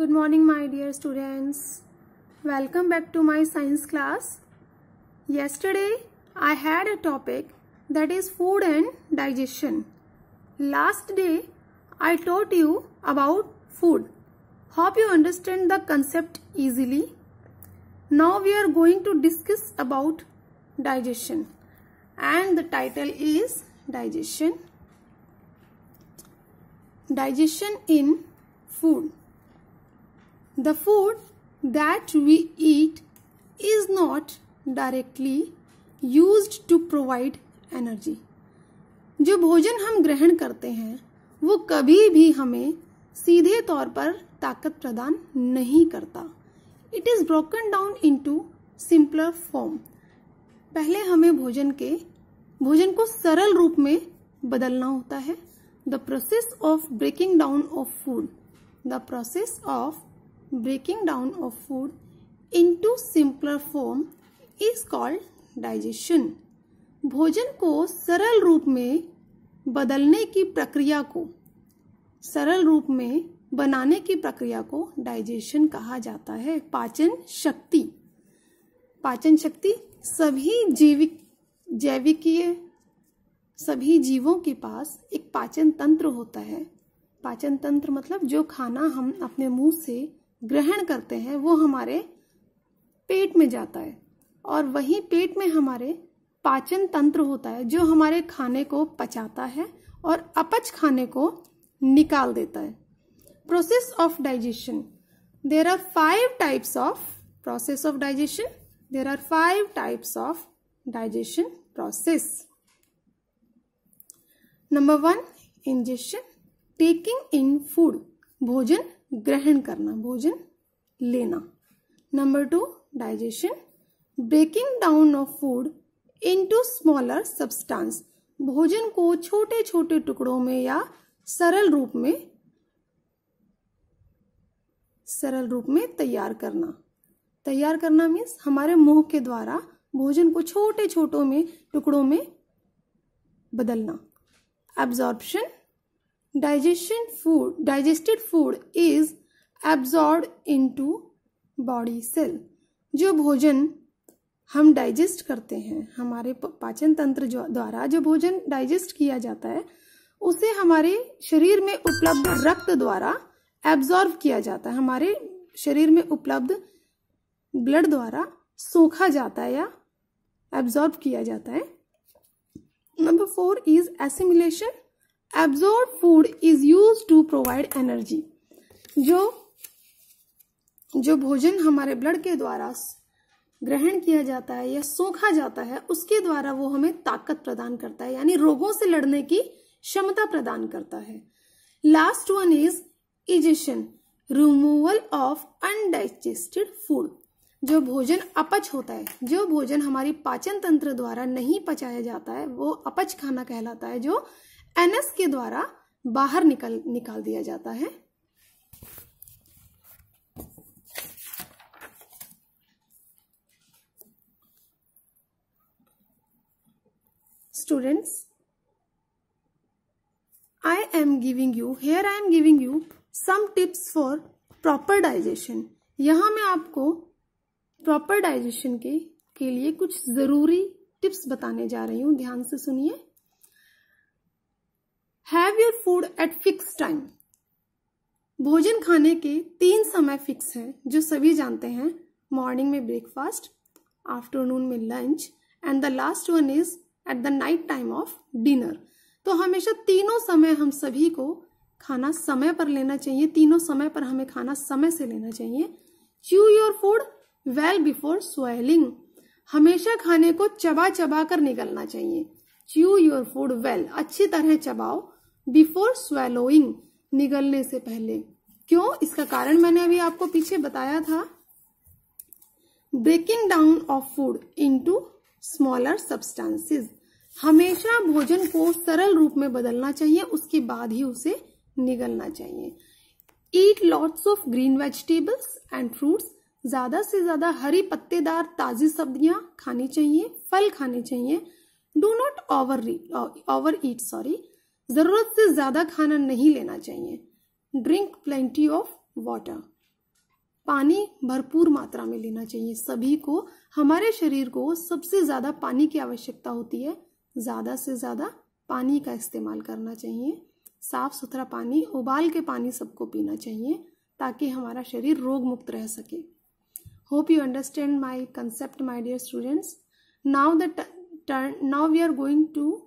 good morning my dear students welcome back to my science class yesterday i had a topic that is food and digestion last day i taught you about food hope you understand the concept easily now we are going to discuss about digestion and the title is digestion digestion in food The food that we eat is not directly used to provide energy. जो भोजन हम ग्रहण करते हैं वो कभी भी हमें सीधे तौर पर ताकत प्रदान नहीं करता it is broken down to simpler form पहले हमें भोजन के भोजन को सरल रूप में बदलना होता है the process of breaking down of food the process of breaking down of food into simpler form is called digestion. भोजन को सरल रूप में बदलने की प्रक्रिया को सरल रूप में बनाने की प्रक्रिया को डाइजेशन कहा जाता है पाचन शक्ति पाचन शक्ति सभी जीविक जैविकीय सभी जीवों के पास एक पाचन तंत्र होता है पाचन तंत्र मतलब जो खाना हम अपने मुंह से ग्रहण करते हैं वो हमारे पेट में जाता है और वही पेट में हमारे पाचन तंत्र होता है जो हमारे खाने को पचाता है और अपच खाने को निकाल देता है process of digestion there are five types of process of digestion there are five types of digestion process number one injection taking in food भोजन ग्रहण करना भोजन लेना number two digestion breaking down of food into smaller substance भोजन को छोटे छोटे टुकड़ों में या सरल रूप में सरल रूप में तैयार करना तैयार करना मीन्स हमारे मुंह के द्वारा भोजन को छोटे छोटों में टुकड़ों में बदलना absorption digestion food digested food is absorbed into body cell जो भोजन हम डाइजेस्ट करते हैं हमारे पाचन तंत्र द्वारा जो भोजन डाइजेस्ट किया जाता है उसे हमारे शरीर में उपलब्ध रक्त द्वारा एब्जॉर्ब किया जाता है हमारे शरीर में उपलब्ध ब्लड द्वारा सोखा जाता है या एब्जॉर्ब किया जाता है number four is assimilation absorb food is use to provide energy जो जो भोजन हमारे ब्लड के द्वारा ग्रहण किया जाता है या सोखा जाता है उसके द्वारा वो हमें ताकत प्रदान करता है यानी रोगों से लड़ने की क्षमता प्रदान करता है last one is egestion removal of undigested food जो भोजन अपच होता है जो भोजन हमारी पाचन तंत्र द्वारा नहीं पचाया जाता है वो अपच खाना कहलाता है जो एनएस के द्वारा बाहर निकल निकाल दिया जाता है students I am giving you here I am giving you some tips for proper digestion यहां मैं आपको प्रॉपर डाइजेशन के के लिए कुछ जरूरी टिप्स बताने जा रही हूं ध्यान से सुनिए have your food at fix time भोजन खाने के तीन समय फिक्स हैं जो सभी जानते हैं मॉर्निंग में ब्रेकफास्ट आफ्टरनून में lunch and the last one is at the night time of dinner तो हमेशा तीनों समय हम सभी को खाना समय पर लेना चाहिए तीनों समय पर हमें खाना समय से लेना चाहिए chew your food well before swallowing हमेशा खाने को चबा चबा कर निकलना चाहिए च्यू योर फूड वेल अच्छी तरह चबाओ बिफोर स्वेलोइंग निगलने से पहले क्यों इसका कारण मैंने अभी आपको पीछे बताया था breaking down of food into smaller substances हमेशा भोजन को सरल रूप में बदलना चाहिए उसके बाद ही उसे निगलना चाहिए eat lots of green vegetables and fruits ज्यादा से ज्यादा हरी पत्तेदार ताजी सब्जियां खानी चाहिए फल खाने चाहिए do not over over eat sorry जरूरत से ज्यादा खाना नहीं लेना चाहिए ड्रिंक प्लेंटी ऑफ वाटर पानी भरपूर मात्रा में लेना चाहिए सभी को हमारे शरीर को सबसे ज्यादा पानी की आवश्यकता होती है ज्यादा से ज्यादा पानी का इस्तेमाल करना चाहिए साफ सुथरा पानी उबाल के पानी सबको पीना चाहिए ताकि हमारा शरीर रोग मुक्त रह सके hope you understand my concept my dear students now the turn now we are going to